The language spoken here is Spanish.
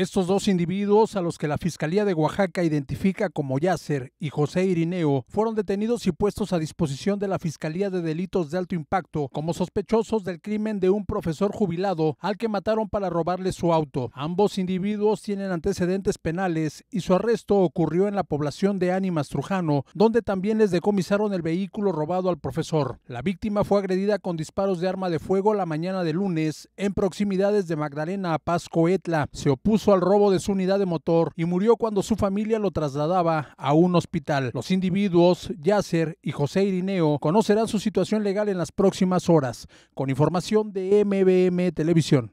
Estos dos individuos, a los que la Fiscalía de Oaxaca identifica como Yasser y José Irineo, fueron detenidos y puestos a disposición de la Fiscalía de Delitos de Alto Impacto como sospechosos del crimen de un profesor jubilado al que mataron para robarle su auto. Ambos individuos tienen antecedentes penales y su arresto ocurrió en la población de Ánimas Trujano, donde también les decomisaron el vehículo robado al profesor. La víctima fue agredida con disparos de arma de fuego la mañana de lunes en proximidades de Magdalena a Pascoetla. Se opuso al robo de su unidad de motor y murió cuando su familia lo trasladaba a un hospital. Los individuos Yasser y José Irineo conocerán su situación legal en las próximas horas. Con información de MBM Televisión.